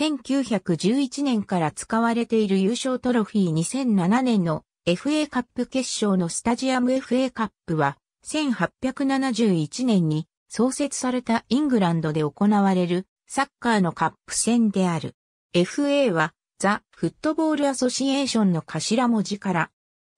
1911年から使われている優勝トロフィー2007年の FA カップ決勝のスタジアム FA カップは1871年に創設されたイングランドで行われるサッカーのカップ戦である。FA はザ・フットボールアソシエーションの頭文字から、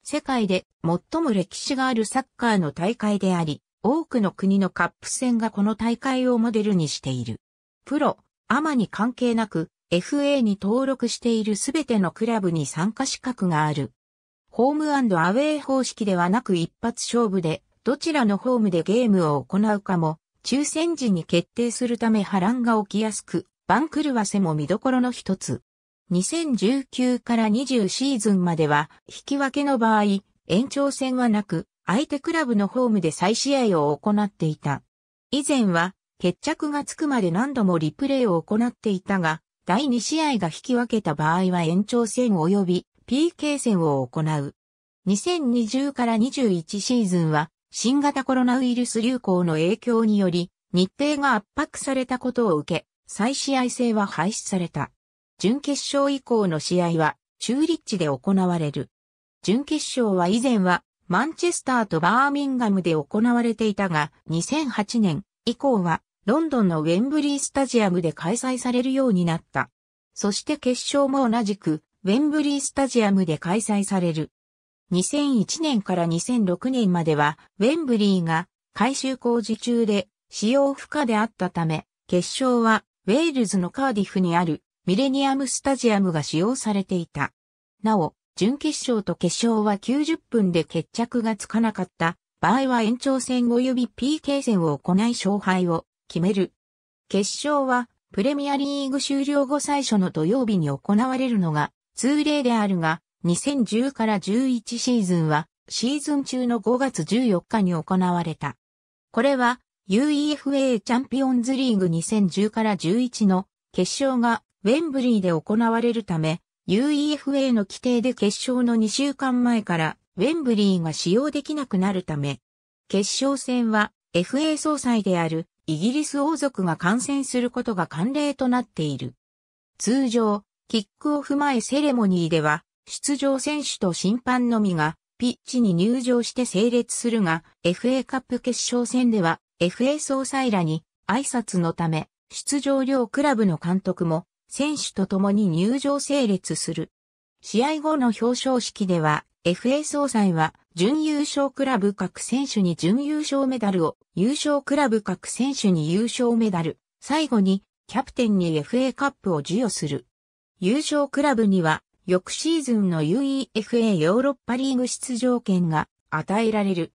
世界で最も歴史があるサッカーの大会であり、多くの国のカップ戦がこの大会をモデルにしている。プロ、アマに関係なく、FA に登録しているすべてのクラブに参加資格がある。ホームアウェイ方式ではなく一発勝負で、どちらのホームでゲームを行うかも、抽選時に決定するため波乱が起きやすく、番狂わせも見どころの一つ。2019から20シーズンまでは、引き分けの場合、延長戦はなく、相手クラブのホームで再試合を行っていた。以前は、決着がつくまで何度もリプレイを行っていたが、第2試合が引き分けた場合は延長戦及び PK 戦を行う。2020から21シーズンは新型コロナウイルス流行の影響により日程が圧迫されたことを受け、再試合制は廃止された。準決勝以降の試合は中立地で行われる。準決勝は以前はマンチェスターとバーミンガムで行われていたが2008年以降はロンドンのウェンブリースタジアムで開催されるようになった。そして決勝も同じく、ウェンブリースタジアムで開催される。2001年から2006年までは、ウェンブリーが改修工事中で使用不可であったため、決勝はウェールズのカーディフにあるミレニアムスタジアムが使用されていた。なお、準決勝と決勝は90分で決着がつかなかった場合は延長戦及び PK 戦を行い勝敗を決める。決勝は、プレミアリーグ終了後最初の土曜日に行われるのが、通例であるが、2010から11シーズンは、シーズン中の5月14日に行われた。これは、UEFA チャンピオンズリーグ2010から11の決勝がウェンブリーで行われるため、UEFA の規定で決勝の2週間前からウェンブリーが使用できなくなるため、決勝戦は FA 総裁であるイギリス王族が感染することが慣例となっている。通常、キックオフ前セレモニーでは、出場選手と審判のみが、ピッチに入場して整列するが、FA カップ決勝戦では、FA 総裁らに挨拶のため、出場両クラブの監督も、選手と共に入場整列する。試合後の表彰式では、FA 総裁は、準優勝クラブ各選手に準優勝メダルを、優勝クラブ各選手に優勝メダル、最後に、キャプテンに FA カップを授与する。優勝クラブには、翌シーズンの UEFA ヨーロッパリーグ出場権が与えられる。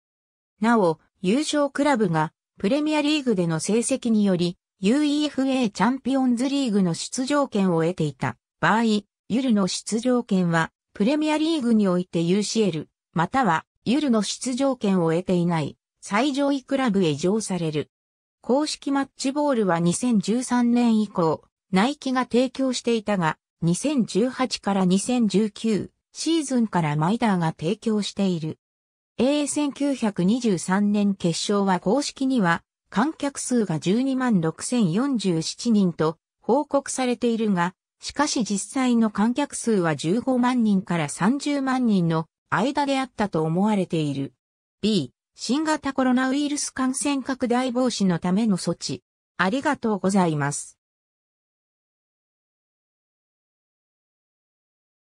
なお、優勝クラブが、プレミアリーグでの成績により、UEFA チャンピオンズリーグの出場権を得ていた場合、ユルの出場権は、プレミアリーグにおいて UCL、またはユルの出場権を得ていない最上位クラブへ移譲される。公式マッチボールは2013年以降、ナイキが提供していたが、2018から2019シーズンからマイダーが提供している。A1923 年決勝は公式には観客数が12万6047人と報告されているが、しかし実際の観客数は15万人から30万人の間であったと思われている。B、新型コロナウイルス感染拡大防止のための措置。ありがとうございます。